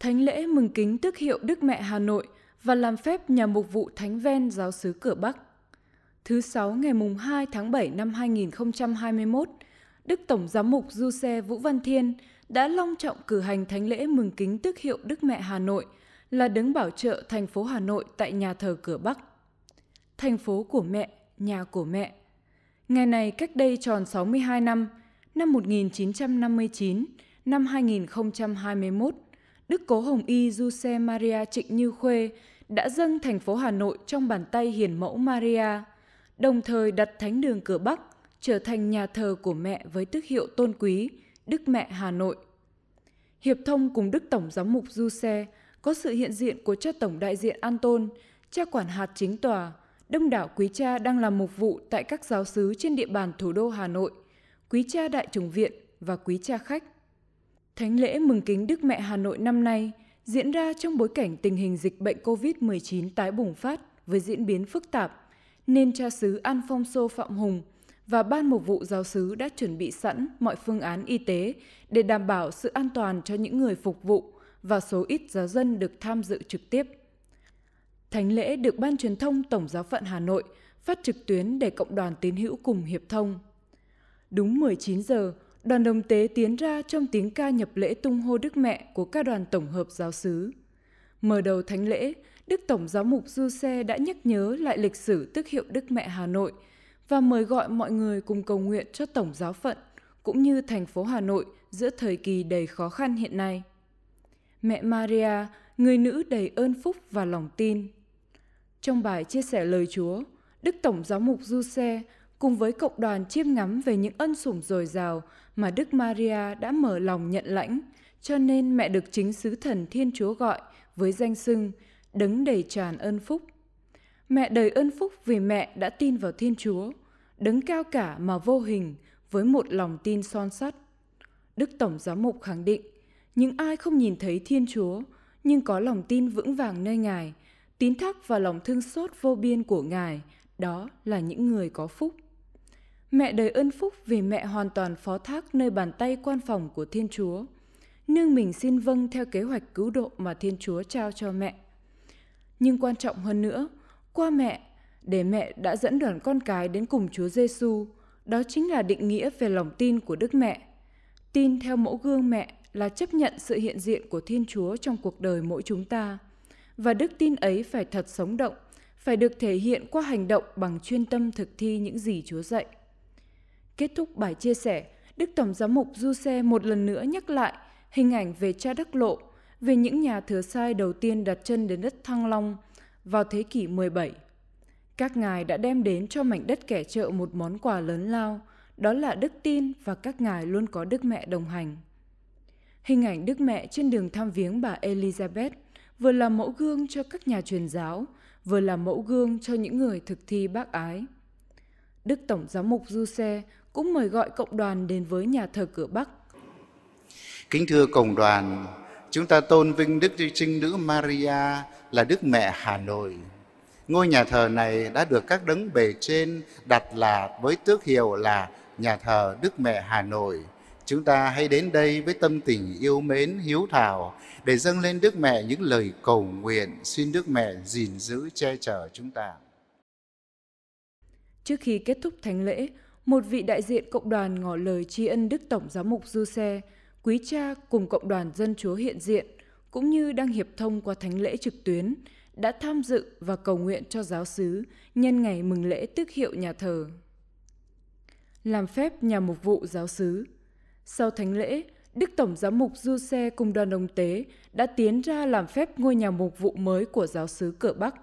thánh lễ mừng kính tước hiệu Đức Mẹ Hà Nội và làm phép nhà mục vụ Thánh Ven giáo xứ cửa Bắc. Thứ Sáu ngày mùng 2 tháng 7 năm 2021, Đức Tổng Giám mục Du Xe Vũ Văn Thiên đã long trọng cử hành thánh lễ mừng kính tước hiệu Đức Mẹ Hà Nội là đứng bảo trợ thành phố Hà Nội tại nhà thờ cửa Bắc. Thành phố của mẹ, nhà của mẹ. Ngày này cách đây tròn 62 năm, năm 1959, năm 2021, Đức Cố Hồng Y Giuse Maria Trịnh Như Khuê đã dâng thành phố Hà Nội trong bàn tay hiền mẫu Maria, đồng thời đặt thánh đường cửa Bắc trở thành nhà thờ của mẹ với tước hiệu tôn quý Đức Mẹ Hà Nội. Hiệp thông cùng Đức Tổng Giám mục Giuse có sự hiện diện của cha Tổng đại diện Anton, cha quản hạt chính tòa, đông đảo quý cha đang làm mục vụ tại các giáo sứ trên địa bàn thủ đô Hà Nội, quý cha đại chủng viện và quý cha khách. Thánh lễ mừng kính Đức Mẹ Hà Nội năm nay diễn ra trong bối cảnh tình hình dịch bệnh COVID-19 tái bùng phát với diễn biến phức tạp, nên cha xứ An Phong Sô Phạm Hùng và Ban Mục vụ Giáo xứ đã chuẩn bị sẵn mọi phương án y tế để đảm bảo sự an toàn cho những người phục vụ và số ít giáo dân được tham dự trực tiếp. Thánh lễ được Ban truyền thông Tổng giáo phận Hà Nội phát trực tuyến để cộng đoàn tín hữu cùng hiệp thông. Đúng 19 giờ, đoàn đồng tế tiến ra trong tiếng ca nhập lễ tung hô Đức Mẹ của ca đoàn tổng hợp giáo xứ. Mở đầu thánh lễ, Đức Tổng giáo mục Du Xe đã nhắc nhớ lại lịch sử tức hiệu Đức Mẹ Hà Nội và mời gọi mọi người cùng cầu nguyện cho Tổng giáo phận cũng như thành phố Hà Nội giữa thời kỳ đầy khó khăn hiện nay. Mẹ Maria, người nữ đầy ơn phúc và lòng tin. Trong bài chia sẻ lời Chúa, Đức Tổng giáo mục Du Xe cùng với cộng đoàn chiêm ngắm về những ân sủng dồi dào mà Đức Maria đã mở lòng nhận lãnh, cho nên mẹ được chính sứ thần Thiên Chúa gọi với danh xưng đấng đầy tràn ơn phúc. Mẹ đầy ơn phúc vì mẹ đã tin vào Thiên Chúa, đấng cao cả mà vô hình với một lòng tin son sắt. Đức Tổng Giám mục khẳng định, những ai không nhìn thấy Thiên Chúa nhưng có lòng tin vững vàng nơi Ngài, tín thác vào lòng thương xót vô biên của Ngài, đó là những người có phúc. Mẹ đời ơn phúc vì mẹ hoàn toàn phó thác nơi bàn tay quan phòng của Thiên Chúa. Nương mình xin vâng theo kế hoạch cứu độ mà Thiên Chúa trao cho mẹ. Nhưng quan trọng hơn nữa, qua mẹ, để mẹ đã dẫn đoàn con cái đến cùng Chúa Giêsu, đó chính là định nghĩa về lòng tin của Đức Mẹ. Tin theo mẫu gương mẹ là chấp nhận sự hiện diện của Thiên Chúa trong cuộc đời mỗi chúng ta. Và đức tin ấy phải thật sống động, phải được thể hiện qua hành động bằng chuyên tâm thực thi những gì Chúa dạy. Kết thúc bài chia sẻ, Đức Tổng Giám mục Du Xe một lần nữa nhắc lại hình ảnh về cha Đắc Lộ, về những nhà thừa sai đầu tiên đặt chân đến đất Thăng Long vào thế kỷ 17. Các ngài đã đem đến cho mảnh đất kẻ chợ một món quà lớn lao, đó là đức tin và các ngài luôn có Đức Mẹ đồng hành. Hình ảnh Đức Mẹ trên đường thăm viếng bà Elizabeth vừa là mẫu gương cho các nhà truyền giáo, vừa là mẫu gương cho những người thực thi bác ái. Đức Tổng Giám mục Du Xe cũng mời gọi cộng đoàn đến với nhà thờ cửa Bắc. Kính thưa cộng đoàn, chúng ta tôn vinh Đức Trinh Nữ Maria là Đức Mẹ Hà Nội. Ngôi nhà thờ này đã được các đấng bề trên đặt là với tước hiệu là nhà thờ Đức Mẹ Hà Nội. Chúng ta hãy đến đây với tâm tình yêu mến, hiếu thảo để dâng lên Đức Mẹ những lời cầu nguyện, xin Đức Mẹ gìn giữ che chở chúng ta. Trước khi kết thúc thánh lễ, một vị đại diện cộng đoàn ngỏ lời tri ân Đức Tổng giáo mục Du Xe, quý cha cùng cộng đoàn dân chúa hiện diện, cũng như đang hiệp thông qua thánh lễ trực tuyến, đã tham dự và cầu nguyện cho giáo xứ nhân ngày mừng lễ tước hiệu nhà thờ. Làm phép nhà mục vụ giáo xứ Sau thánh lễ, Đức Tổng Giám mục Du Xe cùng đoàn đồng tế đã tiến ra làm phép ngôi nhà mục vụ mới của giáo xứ cửa Bắc.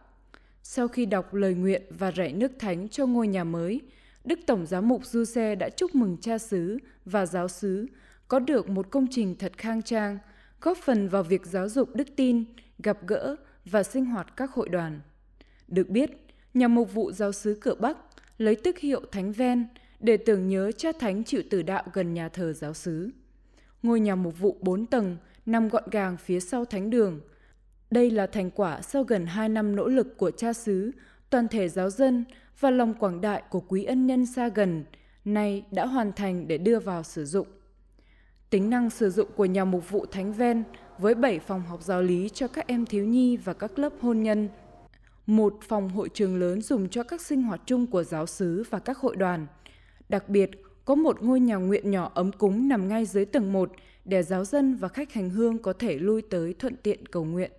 Sau khi đọc lời nguyện và rảy nước thánh cho ngôi nhà mới, Đức Tổng giáo mục Du Xe đã chúc mừng cha xứ và giáo xứ có được một công trình thật khang trang, góp phần vào việc giáo dục đức tin, gặp gỡ và sinh hoạt các hội đoàn. Được biết, nhà mục vụ giáo xứ cửa Bắc lấy tức hiệu Thánh Ven để tưởng nhớ cha thánh chịu tử đạo gần nhà thờ giáo xứ. Ngôi nhà mục vụ 4 tầng nằm gọn gàng phía sau thánh đường. Đây là thành quả sau gần 2 năm nỗ lực của cha xứ, toàn thể giáo dân và lòng quảng đại của quý ân nhân xa gần, nay đã hoàn thành để đưa vào sử dụng. Tính năng sử dụng của nhà mục vụ Thánh Ven với 7 phòng học giáo lý cho các em thiếu nhi và các lớp hôn nhân, một phòng hội trường lớn dùng cho các sinh hoạt chung của giáo sứ và các hội đoàn. Đặc biệt, có một ngôi nhà nguyện nhỏ ấm cúng nằm ngay dưới tầng 1 để giáo dân và khách hành hương có thể lui tới thuận tiện cầu nguyện.